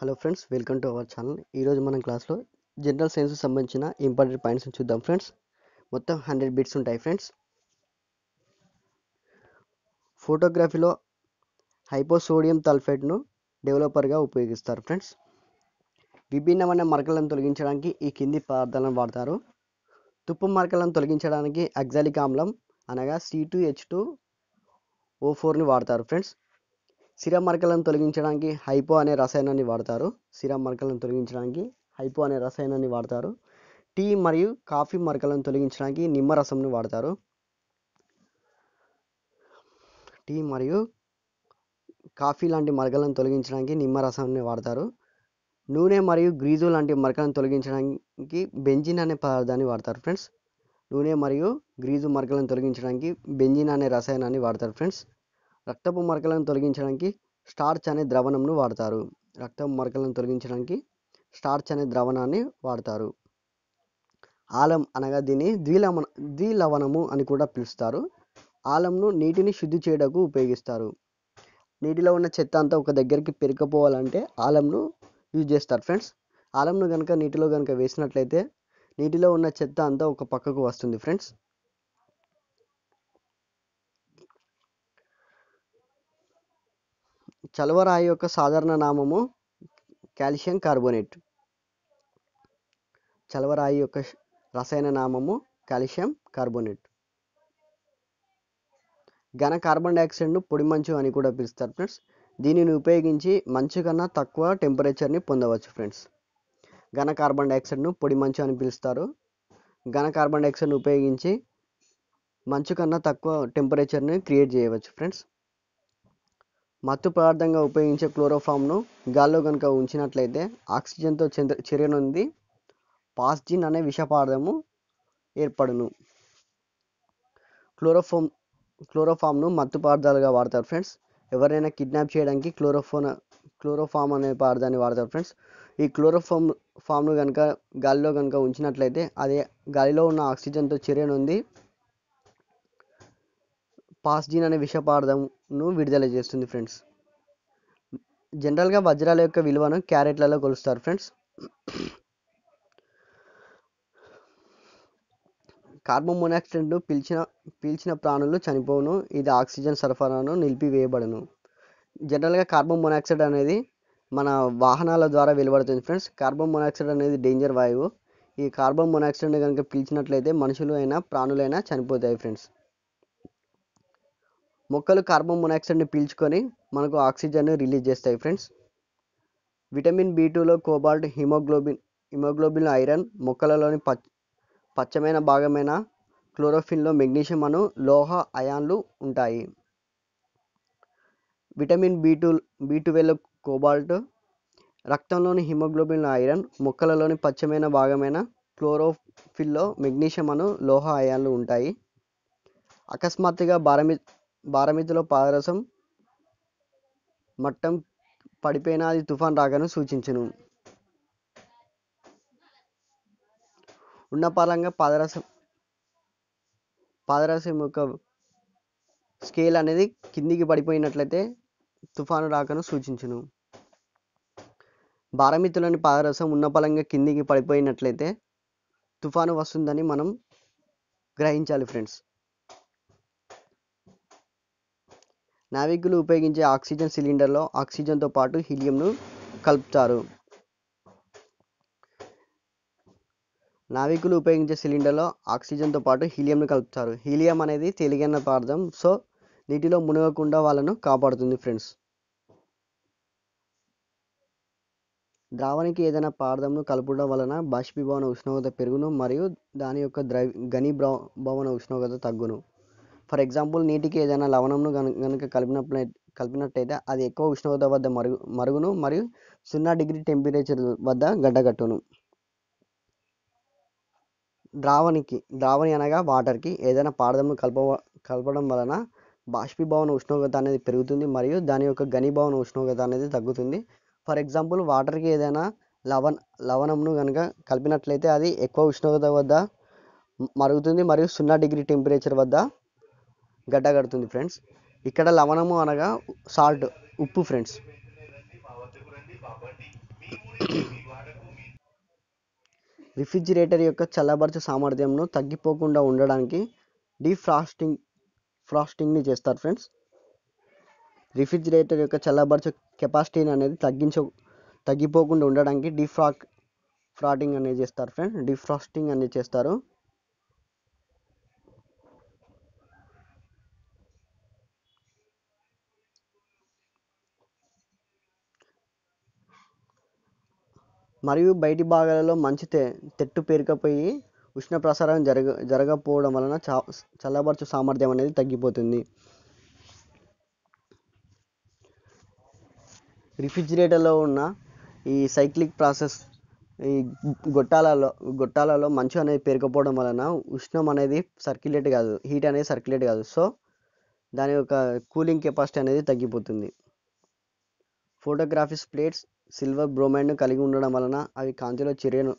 hello friends welcome to our channel ఈరోజు మనం క్లాస్లో జనరల్ సైన్స్కి సంబంధించిన ఇంపార్టెంట్ పాయింట్స్ని చూద్దాం ఫ్రెండ్స్ మొత్తం హండ్రెడ్ బిట్స్ ఉంటాయి ఫ్రెండ్స్ ఫోటోగ్రఫీలో హైపోసోడియం తల్ఫైట్ను డెవలపర్గా ఉపయోగిస్తారు ఫ్రెండ్స్ విభిన్నమైన మరకలను తొలగించడానికి ఈ కింది పదార్థాలను వాడతారు తుప్పు మరకలను తొలగించడానికి అగ్జాలిక్ ఆమ్లం అనగా C two H two O ఫోర్ని వాడతారు ఫ్రెండ్స్ సిరం మరకలను తొలగించడానికి హైపో అనే రసాయనాన్ని వాడతారు సిరం మరకలను తొలగించడానికి హైపో అనే రసాయనాన్ని వాడతారు టీ మరియు కాఫీ మరకలను తొలగించడానికి రసంను వాడతారు టీ మరియు కాఫీ లాంటి మరకలను తొలగించడానికి నిమ్మ రసాన్ని వాడతారు నూనె మరియు గ్రీజు లాంటి మరకలను తొలగించడానికి బెంజిన్ అనే పదార్థాన్ని వాడతారు ఫ్రెండ్స్ నూనె మరియు గ్రీజు మరకలను తొలగించడానికి బెంజిన్ అనే రసాయనాన్ని వాడతారు ఫ్రెండ్స్ రక్తపు మరకలను తొలగించడానికి స్టార్చ్ అనే ద్రావణంను వాడతారు రక్తపు మరకలను తొలగించడానికి స్టార్చ్ అనే ద్రావణాన్ని వాడతారు ఆలం అనగా దీన్ని ద్విలవణ ద్విలవణము అని కూడా పిలుస్తారు ఆలంను నీటిని శుద్ధి చేయడానికి ఉపయోగిస్తారు నీటిలో ఉన్న చెత్త అంతా ఒక దగ్గరికి పెరిగిపోవాలంటే ఆలంను యూజ్ చేస్తారు ఫ్రెండ్స్ ఆలంను కనుక నీటిలో కనుక వేసినట్లయితే నీటిలో ఉన్న చెత్త అంతా ఒక పక్కకు వస్తుంది ఫ్రెండ్స్ చలవరాయి యొక్క సాధారణ నామము కాల్షియం కార్బోనేట్ చలవరాయి యొక్క రసాయన నామము కాల్షియం కార్బోనేట్ ఘన కార్బన్ డైఆక్సైడ్ను పొడి మంచు అని కూడా పిలుస్తారు ఫ్రెండ్స్ దీనిని ఉపయోగించి మంచు కన్నా తక్కువ టెంపరేచర్ని పొందవచ్చు ఫ్రెండ్స్ ఘన కార్బన్ డైఆక్సైడ్ను పొడి మంచు అని పిలుస్తారు ఘన కార్బన్ డైఆక్సైడ్ను ఉపయోగించి మంచు కన్నా తక్కువ టెంపరేచర్ని క్రియేట్ చేయవచ్చు ఫ్రెండ్స్ మత్తు పదార్థంగా ఉపయోగించే క్లోరోఫామ్ను గాల్లో కనుక ఉంచినట్లయితే ఆక్సిజన్తో చెంద చర్యనుంది పాస్జిన్ అనే పదార్థము ఏర్పడును క్లోరోఫోమ్ క్లోరోఫామ్ను మత్తు పదార్థాలుగా వాడతారు ఫ్రెండ్స్ ఎవరైనా కిడ్నాప్ చేయడానికి క్లోరోఫోన్ క్లోరోఫామ్ అనే పదార్థాన్ని వాడతారు ఫ్రెండ్స్ ఈ క్లోరోఫామ్ ఫామ్ను కనుక గాలిలో కనుక ఉంచినట్లయితే అది గాలిలో ఉన్న ఆక్సిజన్తో చర్యనుంది పాస్జిన్ అనే పదార్థంను విడుదల చేస్తుంది ఫ్రెండ్స్ జనరల్గా వజ్రాల యొక్క విలువను క్యారెట్లలో కొలుస్తారు ఫ్రెండ్స్ కార్బన్ మోనాక్సైడ్ను పీల్చిన పీల్చిన ప్రాణులు చనిపోవును ఇది ఆక్సిజన్ సరఫరాను నిలిపివేయబడను జనరల్గా కార్బన్ మోనాక్సైడ్ అనేది మన వాహనాల ద్వారా వెలువడుతుంది ఫ్రెండ్స్ కార్బన్ మోనాక్సైడ్ అనేది డేంజర్ వాయువు ఈ కార్బన్ మొనాక్సైడ్ని కనుక పీల్చినట్లయితే మనుషులు అయినా ప్రాణులైనా చనిపోతాయి ఫ్రెండ్స్ మొక్కలు కార్బన్ మొనాక్సైడ్ని పీల్చుకొని మనకు ఆక్సిజన్ రిలీజ్ చేస్తాయి ఫ్రెండ్స్ విటమిన్ బి టూలో కోబాల్ట్ హిమోగ్లోబిన్ హిమోగ్లోబిన్ ఐరన్ మొక్కలలోని పచ్ పచ్చమైన భాగమైన క్లోరోఫిన్లో మెగ్నీషియం అను లోహ అయాన్లు ఉంటాయి vitamin B two B twelve cobalt రక్తంలోని హిమోగ్లోబిన్ ఐరన్ మొక్కలలోని పచ్చమైన భాగమైన క్లోరోఫిల్లో మెగ్నీషియం అను లోహ అయాన్లు ఉంటాయి అకస్మాత్తుగా భారమి బారమితిలో పాదరసం మట్టం పడిపోయినా అది తుఫాన్ రాకను సూచించును ఉన్నపాలంగా పాదరసం పాదరసం యొక్క స్కేల్ అనేది కిందికి పడిపోయినట్లయితే తుఫాను రాకను సూచించును బారమితులని పాదరసం ఉన్నపలంగా కిందికి పడిపోయినట్లయితే తుఫాను వస్తుందని మనం గ్రహించాలి ఫ్రెండ్స్ నావికులు ఉపయోగించే ఆక్సిజన్ సిలిండర్లో ఆక్సిజన్తో పాటు హీలియంను కలుపుతారు నావికులు ఉపయోగించే సిలిండర్లో ఆక్సిజన్తో పాటు హీలియంను కలుపుతారు హీలియం అనేది తేలికైన పదార్థం సో నీటిలో మునగకుండా వాళ్ళను కాపాడుతుంది ఫ్రెండ్స్ ద్రావణికి ఏదైనా పదార్థంను కలపడం వలన బాష్పీభవన ఉష్ణోగ్రత పెరుగును మరియు దాని యొక్క ద్రవ గని భవన ఉష్ణోగ్రత తగ్గును ఫర్ ఎగ్జాంపుల్ నీటికి ఏదైనా లవణంను కనుక కలిపినప్పుడు కలిపినట్టయితే అది ఎక్కువ ఉష్ణోగ్రత వద్ద మరుగు మరుగును మరియు సున్నా డిగ్రీ టెంపరేచర్ వద్ద గడ్డగట్టును ద్రావణికి ద్రావణి అనగా వాటర్కి ఏదైనా పారదము కలప కలపడం వలన బాష్పీభవన ఉష్ణోగ్రత అనేది పెరుగుతుంది మరియు దాని యొక్క ఘనీభవన ఉష్ణోగ్రత అనేది తగ్గుతుంది ఫర్ ఎగ్జాంపుల్ వాటర్కి ఏదైనా లవణ లవణంను కనుక కలిపినట్లయితే అది ఎక్కువ ఉష్ణోగ్రత వద్ద మరుగుతుంది మరియు సున్నా డిగ్రీ టెంపరేచర్ వద్ద గడ్డ కడుతుంది ఫ్రెండ్స్ ఇక్కడ లవణము అనగా సాల్ట్ ఉప్పు ఫ్రెండ్స్ రిఫ్రిజిరేటర్ యొక్క చల్లబరచు సామర్థ్యంను తగ్గిపోకుండా ఉండడానికి డీఫ్రాస్టింగ్ ఫ్రాస్టింగ్ని చేస్తారు ఫ్రెండ్స్ రిఫ్రిజిరేటర్ యొక్క చల్లబరచ కెపాసిటీని అనేది తగ్గించ తగ్గిపోకుండా ఉండడానికి డీఫ్రాక్ ఫ్రాటింగ్ అనేది చేస్తారు ఫ్రెండ్స్ డీఫ్రాస్టింగ్ అనేది చేస్తారు మరియు బయటి భాగాలలో మంచు తెట్టు పేరుకుపోయి ఉష్ణ ప్రసారం జరగ జరగకపోవడం వలన చా చల్లబరచు సామర్థ్యం అనేది తగ్గిపోతుంది రిఫ్రిజిరేటర్లో ఉన్న ఈ సైక్లిక్ ప్రాసెస్ ఈ గొట్టాలలో గొట్టాలలో మంచు అనేది పేరుకుపోవడం వలన ఉష్ణం అనేది సర్క్యులేట్ కాదు హీట్ అనేది సర్క్యులేట్ కాదు సో దాని యొక్క కూలింగ్ కెపాసిటీ అనేది తగ్గిపోతుంది ఫోటోగ్రఫీస్ ప్లేట్స్ సిల్వర్ బ్రోమైడ్ను కలిగి ఉండడం వలన అవి కాంతిలో చిరియను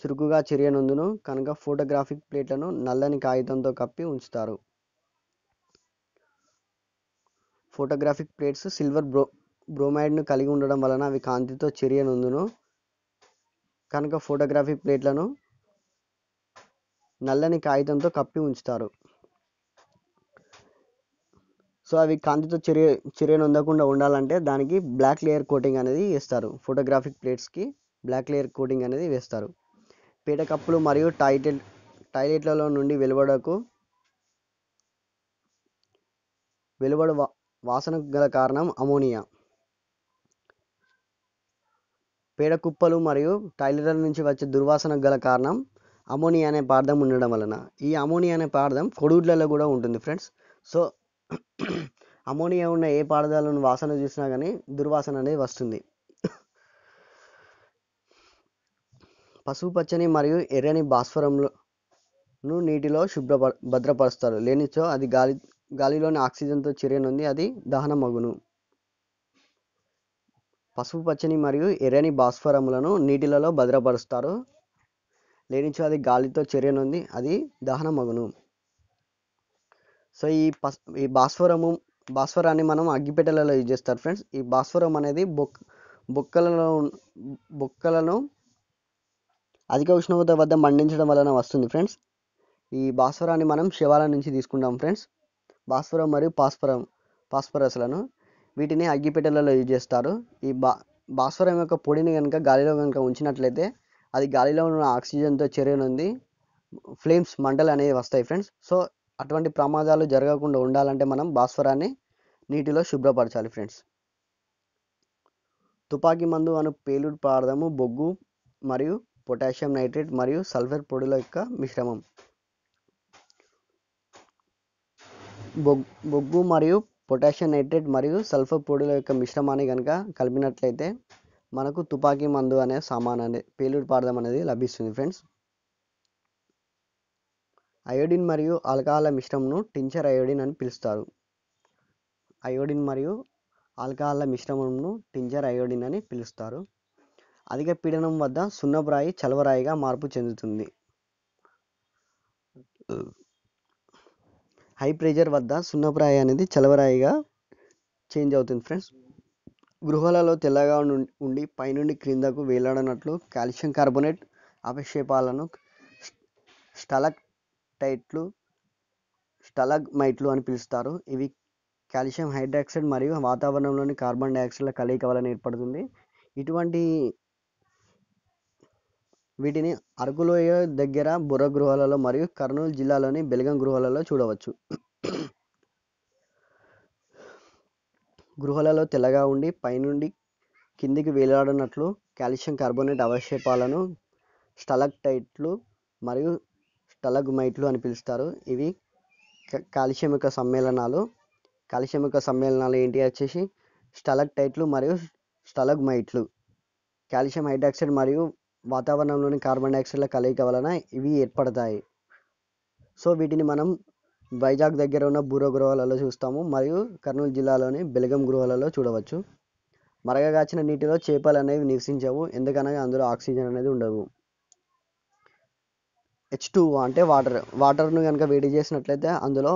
చురుకుగా చిరియనందును కనుక ఫోటోగ్రాఫిక్ ప్లేట్లను నల్లని కాగితంతో కప్పి ఉంచుతారు ఫోటోగ్రాఫిక్ ప్లేట్స్ సిల్వర్ బ్రో బ్రోమైడ్ను కలిగి ఉండడం వలన అవి కాంతితో చెరియనందును కనుక ఫోటోగ్రాఫిక్ ప్లేట్లను నల్లని కాగితంతో కప్పి ఉంచుతారు సో అవి కాంతితో చెరి చిరేనొందకుండా ఉండాలంటే దానికి బ్లాక్ లేయర్ కోటింగ్ అనేది వేస్తారు ఫోటోగ్రాఫిక్ ప్లేట్స్కి బ్లాక్ లేయర్ కోటింగ్ అనేది వేస్తారు పీట కప్పులు మరియు టాయిలెట్ టాయిలెట్లలో నుండి వెలువడకు వెలువడ వాసన గల కారణం అమోనియా పేడ కుప్పలు మరియు టాయిలెట్ల నుంచి వచ్చే దుర్వాసన గల కారణం అమోనియా అనే పార్థం ఉండడం వలన ఈ అమోనియా అనే పార్థం కొడుగుడ్లలో కూడా ఉంటుంది ఫ్రెండ్స్ సో అమ్మోనియా ఉన్న ఏ పాడదాలను వాసన చూసినా కానీ దుర్వాసన అనేది వస్తుంది పసుపు పచ్చని మరియు ఎర్రని భాస్వరంను నీటిలో శుభ్ర భద్రపరుస్తారు లేనిచో అది గాలి గాలిలోని ఆక్సిజన్తో చిరనుంది అది దహన మగును పసుపు పచ్చని మరియు ఎర్రని భాస్వరములను నీటిలలో భద్రపరుస్తారు లేనిచో అది గాలితో చర్యనుంది అది దహన మగును సో ఈ పస్ ఈ భాస్వరము భాస్వరాన్ని మనం అగ్గిపెట్టెలలో యూజ్ చేస్తారు ఫ్రెండ్స్ ఈ భాస్వరం అనేది బొక్ బొక్కలలో బొక్కలను అధిక ఉష్ణోగ్రత వద్ద మండించడం వలన వస్తుంది ఫ్రెండ్స్ ఈ భాస్వరాన్ని మనం శివాల నుంచి తీసుకుంటాం ఫ్రెండ్స్ భాస్వరం మరియు పాస్ఫరం పాస్పరస్లను వీటిని అగ్గిపెట్టెలలో యూజ్ చేస్తారు ఈ బా భాస్వరం యొక్క పొడిని కనుక గాలిలో కనుక ఉంచినట్లయితే అది గాలిలో ఉన్న ఆక్సిజన్తో చర్యనుంది ఫ్లేమ్స్ మంటలు అనేవి వస్తాయి ఫ్రెండ్స్ సో అటువంటి ప్రమాదాలు జరగకుండా ఉండాలంటే మనం భాస్వరాన్ని నీటిలో శుభ్రపరచాలి ఫ్రెండ్స్ తుపాకీ మందు అను పేలుడు పదార్థము బొగ్గు మరియు పొటాషియం నైట్రేట్ మరియు సల్ఫర్ పొడుల యొక్క మిశ్రమం బొగ్గు మరియు పొటాషియం నైట్రేట్ మరియు సల్ఫర్ పొడుల యొక్క మిశ్రమాన్ని కనుక కలిపినట్లయితే మనకు తుపాకీ మందు అనే సామాన్ అనే పేలుడు పదార్థం అనేది లభిస్తుంది ఫ్రెండ్స్ అయోడిన్ మరియు ఆల్కహాల మిశ్రమను టించర్ అయోడిన్ అని పిలుస్తారు అయోడిన్ మరియు ఆల్కహాల్ల మిశ్రమంను టింజర్ అయోడిన్ అని పిలుస్తారు అధిక పీడనం వద్ద సున్నబ్రాయి చలవరాయిగా మార్పు చెందుతుంది హై ప్రెషర్ వద్ద సున్నబ్రాయి అనేది చలవరాయిగా చేంజ్ అవుతుంది ఫ్రెండ్స్ గృహాలలో తెల్లగా ఉండి పైనుండి క్రిందకు వేలాడనట్లు కాల్షియం కార్బోనేట్ అవక్షేపాలను స్టలక్ స్talactites స్talagmites అని పిలుస్తారు ఇవి కాల్షియం హైడ్రాక్సైడ్ మరియు వాతావరణంలోని కార్బన్ డైఆక్సైడ్ల కలయిక వలన ఏర్పడుతుంది ఇటువంటి వీటిని అరకులోయ దగ్గర బుర్ర గృహాలలో మరియు కర్నూలు జిల్లాలోని బెల్గం గృహాలలో చూడవచ్చు గృహాలలో తెల్లగా ఉండి పైనుండి కిందికి వేలాడినట్లు కాల్షియం కార్బోనేట్ అవక్షేపాలను స్టలాక్టైట్లు మరియు టలగ్మైట్లు అని పిలుస్తారు ఇవి కాలుష్యం యొక్క సమ్మేళనాలు కాలుష్యం యొక్క సమ్మేళనాలు ఏంటి వచ్చేసి స్టలక్టైట్లు మరియు స్టలగ్మైట్లు కాల్షియం హైడ్రాక్సైడ్ మరియు వాతావరణంలోని కార్బన్ డైఆక్సైడ్ల కలయిక వలన ఇవి ఏర్పడతాయి సో వీటిని మనం వైజాగ్ దగ్గర ఉన్న బూరో గృహాలలో చూస్తాము మరియు కర్నూలు జిల్లాలోని బెలగం గృహాలలో చూడవచ్చు మరగగాచిన నీటిలో చేపలు అనేవి నివసించవు ఎందుకనగా అందులో ఆక్సిజన్ అనేది ఉండవు హెచ్ టూ అంటే వాటర్ వాటర్ను కనుక వేడి చేసినట్లయితే అందులో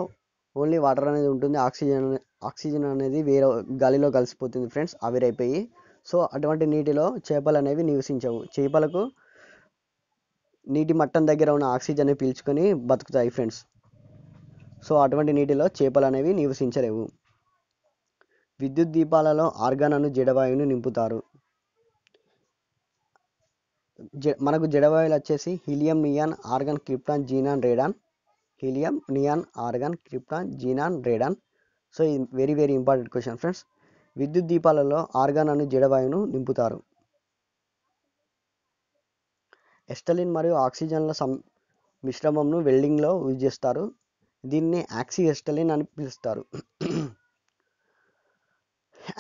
ఓన్లీ వాటర్ అనేది ఉంటుంది ఆక్సిజన్ ఆక్సిజన్ అనేది వేరే గాలిలో కలిసిపోతుంది ఫ్రెండ్స్ ఆవిరైపోయి సో అటువంటి నీటిలో చేపలు అనేవి నివసించవు చేపలకు నీటి మట్టం దగ్గర ఉన్న ఆక్సిజన్ని పీల్చుకొని బతుకుతాయి ఫ్రెండ్స్ సో అటువంటి నీటిలో చేపలు అనేవి నివసించలేవు విద్యుత్ దీపాలలో ఆర్గాన్ అను జడవాయువును నింపుతారు మనకు జడవాయువులు వచ్చేసి helium neon argon krypton xenon radon helium neon argon krypton xenon radon so ఇది very very important question friends విద్యుత్ దీపాలలో ఆర్గాన్ అను జడవాయువును నింపుతారు ఎస్టలిన్ మరియు ఆక్సిజన్ల సం మిశ్రమంను వెల్డింగ్లో యూజ్ చేస్తారు దీన్ని యాక్సి ఎస్టలిన్ అని పిలుస్తారు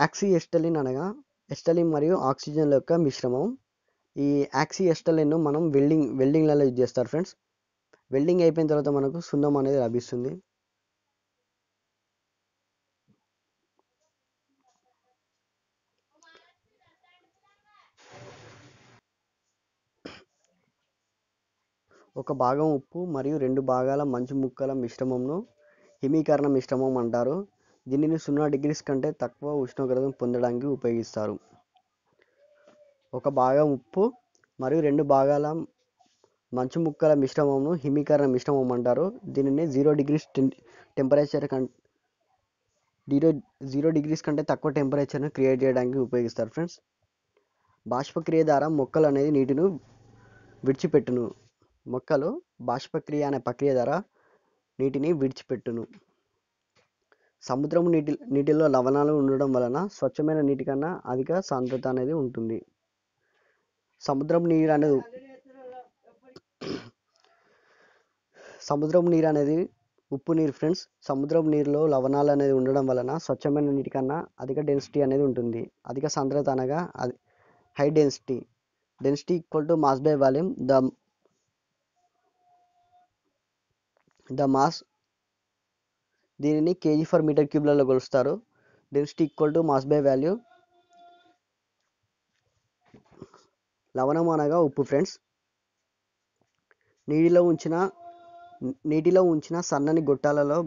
యాక్సి ఎస్టలిన్ అనగా ఎస్టలిన్ మరియు ఆక్సిజన్ల యొక్క మిశ్రమం ఈ యాక్సీ ఎస్టలను మనం వెల్డింగ్ వెల్డింగ్లలో యూజ్ చేస్తారు ఫ్రెండ్స్ వెల్డింగ్ అయిపోయిన తర్వాత మనకు సున్నం అనేది లభిస్తుంది ఒక భాగం ఉప్పు మరియు రెండు భాగాల మంచు ముక్కల మిశ్రమంను హిమీకరణ మిశ్రమం అంటారు దీనిని సున్నా డిగ్రీస్ కంటే తక్కువ ఉష్ణోగ్రతను పొందడానికి ఉపయోగిస్తారు ఒక భాగం ఉప్పు మరియు రెండు భాగాల మంచు ముక్కల మిశ్రమంను హిమీకరణ మిశ్రమం అంటారు దీనిని జీరో డిగ్రీస్ టెంపరేచర్ కం జీరో జీరో డిగ్రీస్ కంటే తక్కువ టెంపరేచర్ను క్రియేట్ చేయడానికి ఉపయోగిస్తారు ఫ్రెండ్స్ బాష్పక్రియ ద్వారా మొక్కలు అనేది నీటిని విడిచిపెట్టును మొక్కలు బాష్పక్రియ అనే ప్రక్రియ ద్వారా నీటిని విడిచిపెట్టును సముద్రం నీటి నీటిలో లవణాలు ఉండడం వలన స్వచ్ఛమైన నీటి కన్నా అధిక సాంద్రత అనేది ఉంటుంది సముద్రం నీరు అనేది సముద్రం నీరు అనేది ఉప్పు నీరు ఫ్రెండ్స్ సముద్రం నీరులో లవణాలు అనేది ఉండడం వలన స్వచ్ఛమైన నీటి కన్నా అధిక డెన్సిటీ అనేది ఉంటుంది అధిక సాంద్రత అనగా అది high density density equal to mass by volume the the mass దీనిని కేజీ ఫర్ మీటర్ క్యూబ్లలో కొలుస్తారు density equal to mass by value లవణం అనగా ఉప్పు ఫ్రెండ్స్ నీటిలో ఉంచిన నీటిలో ఉంచిన సన్నని గొట్టాలలో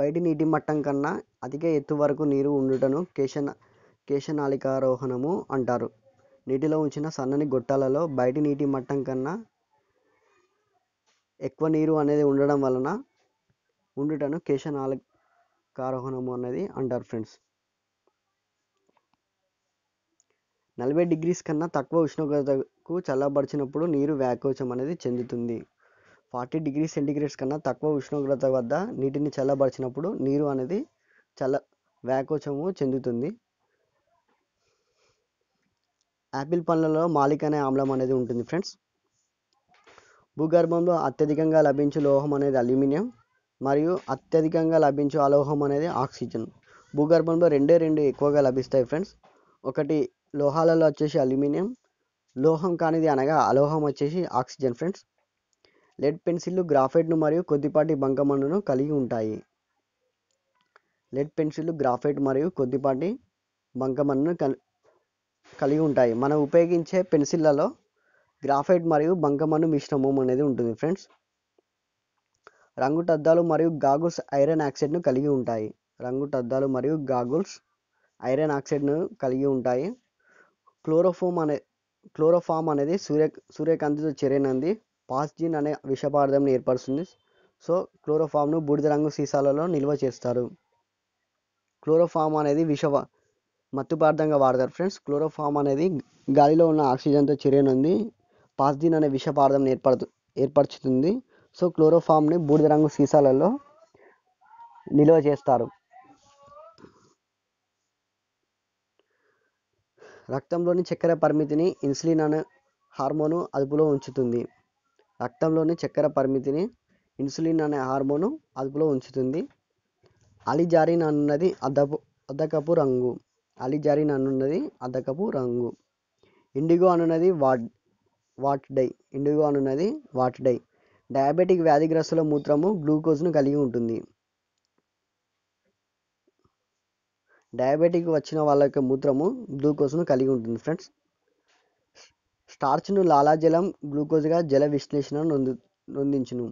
బయటి నీటి మట్టం కన్నా అధిక ఎత్తు వరకు నీరు ఉండుటను కేశన కేశనాళికారోహణము అంటారు నీటిలో ఉంచిన సన్నని గొట్టాలలో బయటి నీటి మట్టం కన్నా ఎక్కువ నీరు అనేది ఉండడం వలన ఉండుటను కేశనాళికారోహణము అనేది అంటారు ఫ్రెండ్స్ నలభై డిగ్రీస్ కన్నా తక్కువ ఉష్ణోగ్రతకు చల్లబరిచినప్పుడు నీరు వ్యాకోచం అనేది చెందుతుంది ఫార్టీ డిగ్రీ సెంటీగ్రేడ్స్ కన్నా తక్కువ ఉష్ణోగ్రత వద్ద నీటిని చల్లబరిచినప్పుడు నీరు అనేది చల్ల వ్యాకోచము చెందుతుంది యాపిల్ పండ్లలో మాలిక్ అనే ఆమ్లం అనేది ఉంటుంది ఫ్రెండ్స్ భూగర్భంలో అత్యధికంగా లభించే లోహం అనేది అల్యూమినియం మరియు అత్యధికంగా లభించే అలోహం అనేది ఆక్సిజన్ భూగర్భంలో రెండే రెండు ఎక్కువగా లభిస్తాయి ఫ్రెండ్స్ ఒకటి లోహాలలో వచ్చేసి అల్యూమినియం లోహం కానిది అనగా అలోహం వచ్చేసి ఆక్సిజన్ ఫ్రెండ్స్ లెడ్ పెన్సిళ్ళు గ్రాఫైట్ను మరియు కొద్దిపాటి బంకమన్నును కలిగి ఉంటాయి లెడ్ పెన్సిళ్ళు గ్రాఫైట్ మరియు కొద్దిపాటి బంకమన్నును కలిగి ఉంటాయి మనం ఉపయోగించే పెన్సిళ్ళలో గ్రాఫైట్ మరియు బంకమన్ను మిశ్రమం అనేది ఉంటుంది ఫ్రెండ్స్ రంగుటద్దాలు మరియు గాగుల్స్ ఐరన్ ఆక్సైడ్ను కలిగి ఉంటాయి రంగుటద్దాలు మరియు గాగుల్స్ ఐరన్ ఆక్సైడ్ను కలిగి ఉంటాయి క్లోరోఫోమ్ అనే క్లోరోఫామ్ అనేది సూర్య సూర్యకాంతితో చెరైనంది పాస్జిన్ అనే విషపార్థంని ఏర్పరుస్తుంది సో క్లోరోఫామ్ను బూడిద రంగు సీసాలలో నిల్వ చేస్తారు క్లోరోఫామ్ అనేది విష మత్తు పదార్థంగా వాడతారు ఫ్రెండ్స్ క్లోరోఫామ్ అనేది గాలిలో ఉన్న ఆక్సిజన్తో చెరైనంది పాస్జిన్ అనే విషపార్థం ఏర్పడు ఏర్పరుచుతుంది సో క్లోరోఫామ్ని బూడిద రంగు సీసాలలో నిల్వ చేస్తారు రక్తంలోని చక్కెర పరిమితిని ఇన్సులిన్ అనే హార్మోను అదుపులో ఉంచుతుంది రక్తంలోని చక్కెర పరిమితిని ఇన్సులిన్ అనే హార్మోను అదుపులో ఉంచుతుంది అలిజారిన్ అన్నది అద్దపు అద్దకపు రంగు అలిజారిన్ అన్నది అద్దకపు రంగు ఇండిగో అనున్నది వాట్ వాట్ డై ఇండిగో అనున్నది వాట్ డై డయాబెటిక్ వ్యాధిగ్రస్తుల మూత్రము గ్లూకోజ్ను కలిగి ఉంటుంది డయాబెటిక్ వచ్చిన వాళ్ళ యొక్క మూత్రము గ్లూకోజ్ను కలిగి ఉంటుంది ఫ్రెండ్స్ స్టార్చ్ను లాలాజలం గ్లూకోజ్గా జల విశ్లేషణ నొంది నొందించును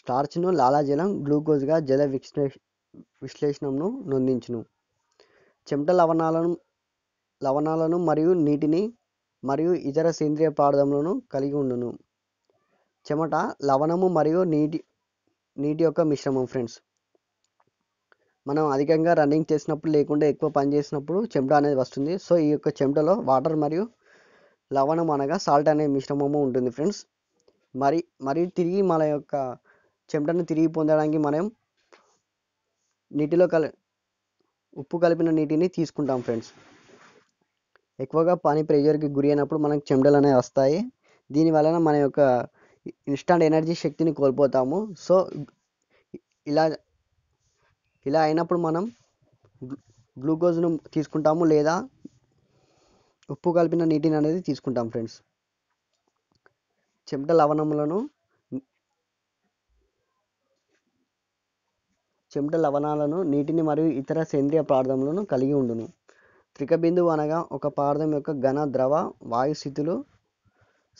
స్టార్చ్ను లాలాజలం గ్లూకోజ్గా జల విశ్లే విశ్లేషణను నొందించును చెమట లవణాలను లవణాలను మరియు నీటిని మరియు ఇతర సేంద్రియ పదార్థములను కలిగి ఉండును చెమట లవణము మరియు నీటి నీటి యొక్క మిశ్రమం ఫ్రెండ్స్ మనం అధికంగా రన్నింగ్ చేసినప్పుడు లేకుండా ఎక్కువ పని చేసినప్పుడు చెమట అనేది వస్తుంది సో ఈ యొక్క చెమటలో వాటర్ మరియు లవణం అనగా సాల్ట్ అనే మిశ్రమము ఉంటుంది ఫ్రెండ్స్ మరి మరియు తిరిగి మన యొక్క చెమటను తిరిగి పొందడానికి మనం నీటిలో కల ఉప్పు కలిపిన నీటిని తీసుకుంటాం ఫ్రెండ్స్ ఎక్కువగా పని ప్రెజర్కి గురి అయినప్పుడు మనకు చెమటలు అనేవి వస్తాయి దీని వలన మన యొక్క ఇన్స్టాంట్ ఎనర్జీ శక్తిని కోల్పోతాము సో ఇలా ఇలా అయినప్పుడు మనం గ్లూకోజ్ను తీసుకుంటాము లేదా ఉప్పు కలిపిన నీటిని అనేది తీసుకుంటాం ఫ్రెండ్స్ చెమట లవణములను చెమట లవణాలను నీటిని మరియు ఇతర సేంద్రియ పార్థములను కలిగి ఉండును త్రిక బిందువు అనగా ఒక పార్థం యొక్క ఘన ద్రవ వాయు స్థితులు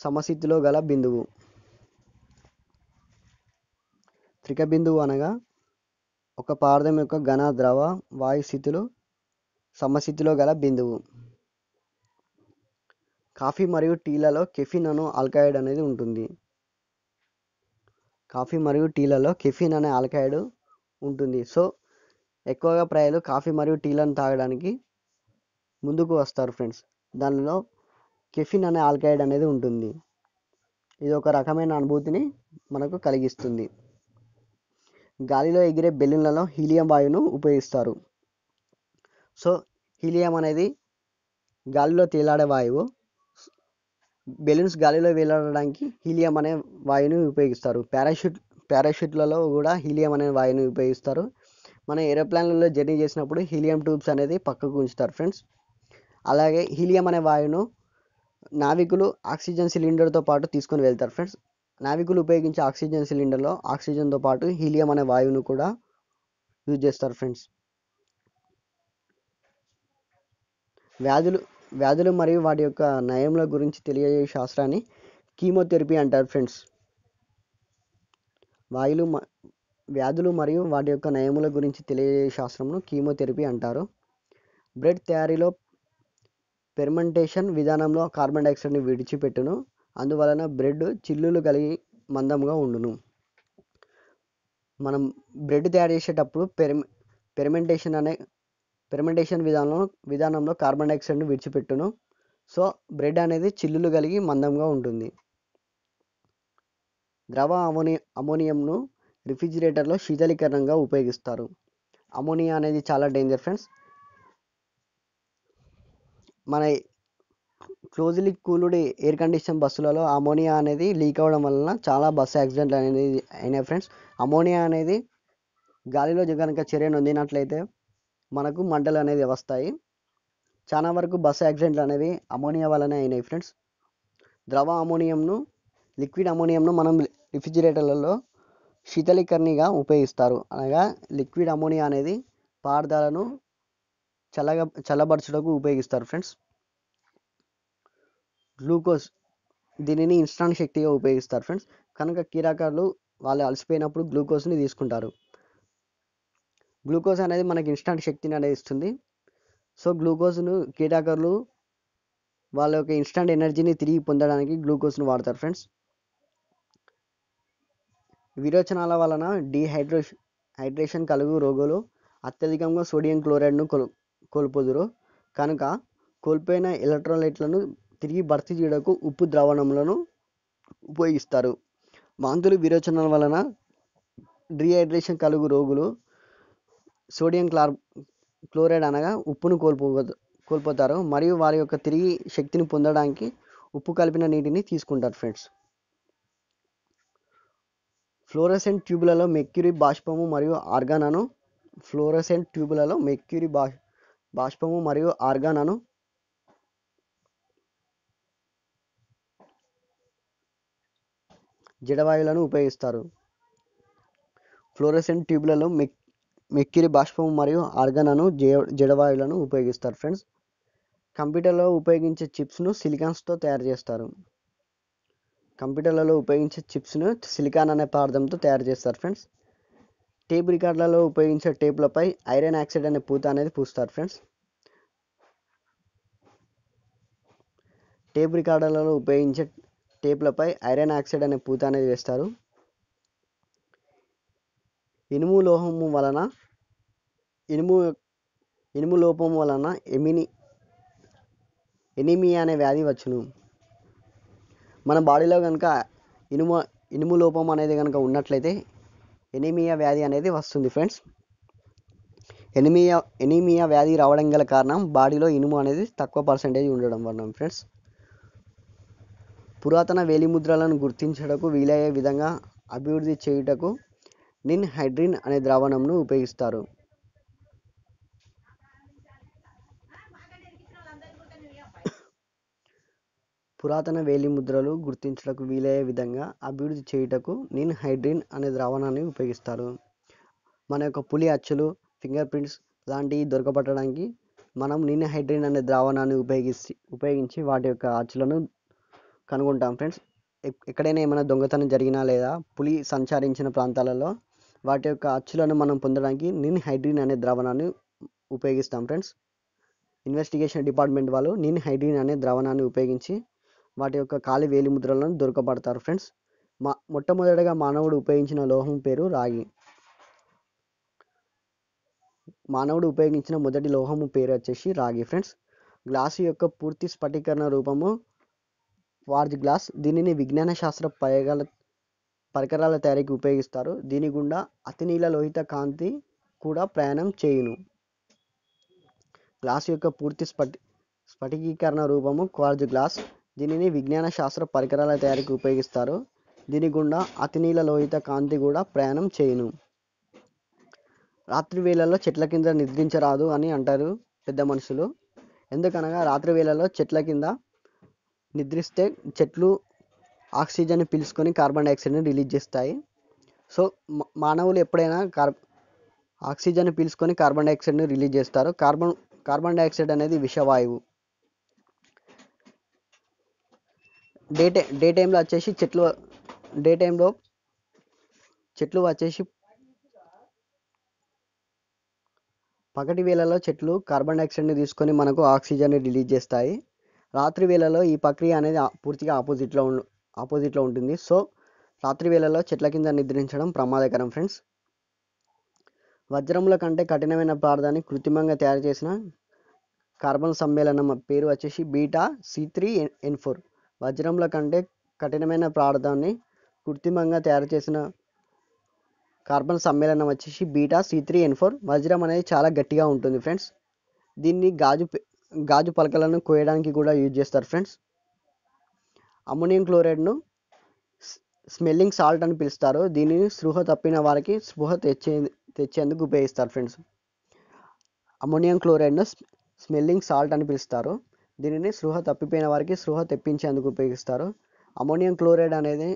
సమస్థితిలో గల బిందువు త్రిక బిందువు అనగా ఒక పార్థం యొక్క ఘన ద్రవ వాయు స్థితిలో సమస్థితిలో గల బిందువు కాఫీ మరియు టీలలో కెఫిన్ అను ఆల్కాయిడ్ అనేది ఉంటుంది కాఫీ మరియు టీలలో కెఫిన్ అనే ఆల్కాయిడ్ ఉంటుంది సో ఎక్కువగా ప్రజలు కాఫీ మరియు టీలను తాగడానికి ముందుకు వస్తారు ఫ్రెండ్స్ దానిలో కెఫిన్ అనే ఆల్కాయిడ్ అనేది ఉంటుంది ఇది ఒక రకమైన అనుభూతిని మనకు కలిగిస్తుంది గాలిలో ఎగిరే బెలూన్లలో హీలియం వాయువును ఉపయోగిస్తారు సో హీలియం అనేది గాలిలో తేలాడే వాయువు బెలూన్స్ గాలిలో వేలాడడానికి హీలియం అనే వాయువుని ఉపయోగిస్తారు పారాషూట్ పారాషూట్లలో కూడా హీలియం అనే వాయువుని ఉపయోగిస్తారు మన ఏరోప్లాన్లలో జర్నీ చేసినప్పుడు హీలియం ట్యూబ్స్ అనేది పక్కకు ఉంచుతారు ఫ్రెండ్స్ అలాగే హీలియం అనే వాయువును నావికులు ఆక్సిజన్ సిలిండర్తో పాటు తీసుకొని వెళ్తారు ఫ్రెండ్స్ నావికులు ఉపయోగించే ఆక్సిజన్ సిలిండర్లో ఆక్సిజన్తో పాటు హీలియం అనే వాయువును కూడా యూజ్ చేస్తారు ఫ్రెండ్స్ వ్యాధులు వ్యాధులు మరియు వాటి యొక్క నయముల గురించి తెలియజే శాస్త్రాన్ని కీమోథెరపీ అంటారు ఫ్రెండ్స్ వాయులు వ్యాధులు మరియు వాటి యొక్క నయముల గురించి తెలియజే శాస్త్రంను కీమోథెరపీ అంటారు బ్రెడ్ తయారీలో పెర్మంటేషన్ విధానంలో కార్బన్ డైఆక్సైడ్ని విడిచిపెట్టును అందువలన బ్రెడ్ చిల్లులు కలిగి మందంగా ఉండును మనం బ్రెడ్ తయారు చేసేటప్పుడు పెరి పెరిమెంటేషన్ అనే పెరిమెంటేషన్ విధానం విధానంలో కార్బన్ డైఆక్సైడ్ను విడిచిపెట్టును సో బ్రెడ్ అనేది చిల్లులు కలిగి మందంగా ఉంటుంది ద్రవ అమోని అమోనియంను రిఫ్రిజిరేటర్లో శీతలీకరణంగా ఉపయోగిస్తారు అమోనియా అనేది చాలా డేంజర్ ఫ్రెండ్స్ మన క్లోజ్లీ కూల్డ్ ఎయిర్ కండిషన్ బస్సులలో అమోనియా అనేది లీక్ అవ్వడం వలన చాలా బస్సు యాక్సిడెంట్లు అనేది అయినాయి ఫ్రెండ్స్ అమోనియా అనేది గాలిలో కనుక చర్య నొందినట్లయితే మనకు మంటలు అనేది వస్తాయి చాలా వరకు బస్సు యాక్సిడెంట్లు అనేవి అమోనియా వల్లనే అయినాయి ఫ్రెండ్స్ ద్రవ అమోనియంను లిక్విడ్ అమోనియంను మనం రిఫ్రిజిరేటర్లలో శీతలీకరణిగా ఉపయోగిస్తారు అనగా లిక్విడ్ అమోనియా అనేది పదార్థాలను చల్లగా చల్లబరచుటకు ఉపయోగిస్తారు ఫ్రెండ్స్ గ్లూకోజ్ దీనిని ఇన్స్టాంట్ శక్తిగా ఉపయోగిస్తారు ఫ్రెండ్స్ కనుక కీరాకారులు వాళ్ళు అలసిపోయినప్పుడు గ్లూకోజ్ని తీసుకుంటారు గ్లూకోజ్ అనేది మనకి ఇన్స్టాంట్ శక్తిని అనేది ఇస్తుంది సో గ్లూకోజ్ను కీటాకారులు వాళ్ళ యొక్క ఇన్స్టాంట్ ఎనర్జీని తిరిగి పొందడానికి గ్లూకోజ్ను వాడతారు ఫ్రెండ్స్ విరోచనాల వలన డీహైడ్రో హైడ్రేషన్ కలుగు రోగులు అత్యధికంగా సోడియం క్లోరైడ్ను కోల్పోదురు కనుక కోల్పోయిన ఎలక్ట్రోలైట్లను తిరిగి భర్తీ చేయడకు ఉప్పు ద్రావణములను ఉపయోగిస్తారు వాంతులు విరోచనాల వలన డిహైడ్రేషన్ కలుగు రోగులు సోడియం క్లార్ క్లోరైడ్ అనగా ఉప్పును కోల్పో కోల్పోతారు మరియు వారి యొక్క తిరిగి శక్తిని పొందడానికి ఉప్పు కలిపిన నీటిని తీసుకుంటారు ఫ్రెండ్స్ ఫ్లోరసెంట్ ట్యూబులలో మెక్యూరీ బాష్పము మరియు ఆర్గానను ఫ్లోరసెంట్ ట్యూబులలో మెక్యూరీ బా బాష్పము మరియు ఆర్గానను జడవాయువులను ఉపయోగిస్తారు ఫ్లోరోసెంట్ ట్యూబ్లలో మెక్ మెక్కిరి బాష్పం మరియు ఆర్గనను జడవాయులను జడవాయువులను ఉపయోగిస్తారు ఫ్రెండ్స్ కంప్యూటర్లో ఉపయోగించే చిప్స్ను సిలికాన్స్తో తయారు చేస్తారు కంప్యూటర్లలో ఉపయోగించే చిప్స్ను సిలికాన్ అనే పదార్థంతో తయారు చేస్తారు ఫ్రెండ్స్ టేప్ రికార్డులలో ఉపయోగించే టేపులపై ఐరన్ ఆక్సైడ్ అనే పూత అనేది పూస్తారు ఫ్రెండ్స్ టేప్ రికార్డులలో ఉపయోగించే టేపులపై ఐరన్ ఆక్సైడ్ అనే పూత అనేది వేస్తారు ఇనుము లోహము వలన ఇనుము ఇనుము లోపం వలన ఎమిని ఎనిమియా అనే వ్యాధి వచ్చును మన బాడీలో కనుక ఇనుము ఇనుము లోపం అనేది కనుక ఉన్నట్లయితే ఎనిమియా వ్యాధి అనేది వస్తుంది ఫ్రెండ్స్ ఎనిమియా ఎనిమియా వ్యాధి రావడం గల కారణం బాడీలో ఇనుము అనేది తక్కువ పర్సంటేజ్ ఉండడం వలన ఫ్రెండ్స్ పురాతన వేలిముద్రలను గుర్తించుటకు వీలయ్యే విధంగా అభివృద్ధి చేయుటకు నిన్ హైడ్రిన్ అనే ద్రావణంను ఉపయోగిస్తారు పురాతన వేలిముద్రలు గుర్తించుటకు వీలయ్యే విధంగా అభివృద్ధి చేయుటకు నిన్ హైడ్రిన్ అనే ద్రావణాన్ని ఉపయోగిస్తారు మన యొక్క పులి అచ్చులు ఫింగర్ ప్రింట్స్ లాంటివి దొరకబట్టడానికి మనం నిన్ హైడ్రిన్ అనే ద్రావణాన్ని ఉపయోగిస్తే ఉపయోగించి వాటి యొక్క అచ్చులను కనుగొంటాం ఫ్రెండ్స్ ఎక్కడైనా ఏమైనా దొంగతనం జరిగినా లేదా పులి సంచరించిన ప్రాంతాలలో వాటి యొక్క అచ్చులను మనం పొందడానికి నిన్ హైడ్రిన్ అనే ద్రావణాన్ని ఉపయోగిస్తాం ఫ్రెండ్స్ ఇన్వెస్టిగేషన్ డిపార్ట్మెంట్ వాళ్ళు నిన్ హైడ్రిన్ అనే ద్రావణాన్ని ఉపయోగించి వాటి యొక్క కాలి ముద్రలను దొరకబడతారు ఫ్రెండ్స్ మా మొట్టమొదటిగా మానవుడు ఉపయోగించిన లోహం పేరు రాగి మానవుడు ఉపయోగించిన మొదటి లోహము పేరు వచ్చేసి రాగి ఫ్రెండ్స్ గ్లాసు యొక్క పూర్తి స్ఫటికరణ రూపము క్వార్జ్ గ్లాస్ దీనిని విజ్ఞాన శాస్త్ర ప్రయోగాల పరికరాల తయారీకి ఉపయోగిస్తారు దీని గుండా నీల లోహిత కాంతి కూడా ప్రయాణం చేయును గ్లాస్ యొక్క పూర్తి స్ఫటి స్ఫటికీకరణ రూపము క్వార్జ్ గ్లాస్ దీనిని విజ్ఞాన శాస్త్ర పరికరాల తయారీకి ఉపయోగిస్తారు దీని గుండా నీల లోహిత కాంతి కూడా ప్రయాణం చేయును రాత్రి వేళల్లో చెట్ల కింద నిద్రించరాదు అని అంటారు పెద్ద మనుషులు ఎందుకనగా రాత్రి వేళల్లో చెట్ల కింద నిద్రిస్తే చెట్లు ఆక్సిజన్ పీల్చుకొని కార్బన్ డైఆక్సైడ్ని రిలీజ్ చేస్తాయి సో మానవులు ఎప్పుడైనా కార్ ఆక్సిజన్ పీల్చుకొని కార్బన్ డైఆక్సైడ్ని రిలీజ్ చేస్తారు కార్బన్ కార్బన్ డైఆక్సైడ్ అనేది విషవాయువు డే టైం డే టైంలో వచ్చేసి చెట్లు డే టైంలో చెట్లు వచ్చేసి పగటి వేళలో చెట్లు కార్బన్ డైఆక్సైడ్ని తీసుకొని మనకు ఆక్సిజన్ని రిలీజ్ చేస్తాయి రాత్రి వేళలో ఈ ప్రక్రియ అనేది పూర్తిగా ఆపోజిట్లో ఆపోజిట్లో ఉంటుంది సో రాత్రి వేళలో చెట్ల కింద నిద్రించడం ప్రమాదకరం ఫ్రెండ్స్ వజ్రముల కంటే కఠినమైన పదార్థాన్ని కృత్రిమంగా తయారు చేసిన కార్బన్ సమ్మేళనం పేరు వచ్చేసి beta C three N four వజ్రముల కంటే కఠినమైన పదార్థాన్ని కృత్రిమంగా తయారు చేసిన కార్బన్ సమ్మేళనం వచ్చేసి beta C three N four వజ్రం అనేది చాలా గట్టిగా ఉంటుంది ఫ్రెండ్స్ దీన్ని గాజు గాజు పలకలను కోయడానికి కూడా యూజ్ చేస్తారు ఫ్రెండ్స్ అమోనియం క్లోరైడ్ను స్మెల్లింగ్ సాల్ట్ అని పిలుస్తారు దీనిని స్పృహ తప్పిన వారికి స్పృహ తెచ్చే తెచ్చేందుకు ఉపయోగిస్తారు ఫ్రెండ్స్ అమోనియం క్లోరైడ్ను స్మెల్లింగ్ సాల్ట్ అని పిలుస్తారు దీనిని స్పృహ తప్పిపోయిన వారికి స్పృహ తెప్పించేందుకు ఉపయోగిస్తారు అమోనియం క్లోరైడ్ అనేది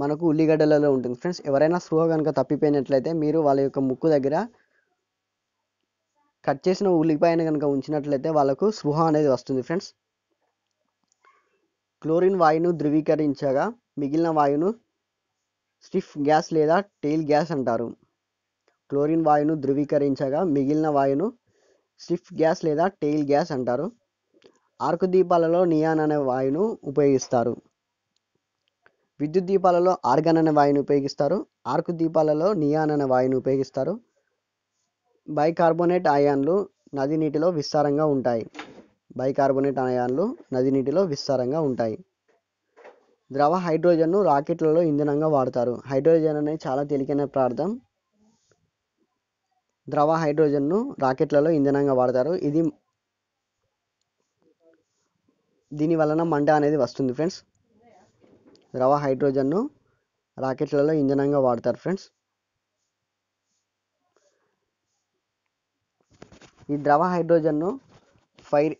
మనకు ఉల్లిగడ్డలలో ఉంటుంది ఫ్రెండ్స్ ఎవరైనా స్పృహ కనుక తప్పిపోయినట్లయితే మీరు వాళ్ళ యొక్క ముక్కు దగ్గర కట్ చేసిన ఉల్లిపాయను కనుక ఉంచినట్లయితే వాళ్ళకు స్పృహ అనేది వస్తుంది ఫ్రెండ్స్ క్లోరిన్ వాయును ధృవీకరించగా మిగిలిన వాయును స్టిఫ్ గ్యాస్ లేదా టెయిల్ గ్యాస్ అంటారు క్లోరిన్ వాయువును ధృవీకరించగా మిగిలిన వాయును స్టిఫ్ గ్యాస్ లేదా టెయిల్ గ్యాస్ అంటారు ఆర్కు దీపాలలో నియాన్ అనే వాయును ఉపయోగిస్తారు విద్యుత్ దీపాలలో ఆర్గన్ అనే వాయును ఉపయోగిస్తారు ఆర్కు దీపాలలో నియాన్ అనే వాయును ఉపయోగిస్తారు బైకార్బోనేట్ అయాన్లు నది నీటిలో విస్తారంగా ఉంటాయి బైకార్బోనేట్ అయాన్లు నది నీటిలో విస్తారంగా ఉంటాయి ద్రవ హైడ్రోజన్ను రాకెట్లలో ఇంధనంగా వాడతారు హైడ్రోజన్ అనేది చాలా తేలికైన పదార్థం ద్రవ హైడ్రోజన్ను రాకెట్లలో ఇంధనంగా వాడతారు ఇది దీని వలన మంట అనేది వస్తుంది ఫ్రెండ్స్ ద్రవ హైడ్రోజన్ను రాకెట్లలో ఇంధనంగా వాడతారు ఫ్రెండ్స్ ఈ ద్రవ హైడ్రోజన్ను ఫైర్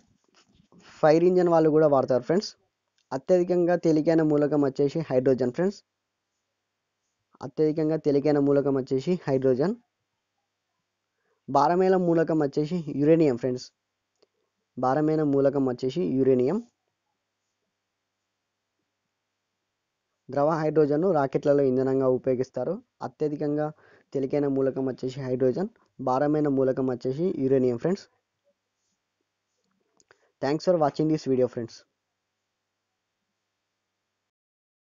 ఫైర్ ఇంజన్ వాళ్ళు కూడా వాడతారు ఫ్రెండ్స్ అత్యధికంగా తేలికైన మూలకం వచ్చేసి హైడ్రోజన్ ఫ్రెండ్స్ అత్యధికంగా తేలికైన మూలకం వచ్చేసి హైడ్రోజన్ భారమైన మూలకం వచ్చేసి యురేనియం ఫ్రెండ్స్ భారమైన మూలకం వచ్చేసి యురేనియం ద్రవ హైడ్రోజన్ను రాకెట్లలో ఇంధనంగా ఉపయోగిస్తారు అత్యధికంగా తెలికైన మూలకం వచ్చేసి హైడ్రోజన్ భారమైన మూలకం వచ్చేసి uranium friends thanks for watching this video friends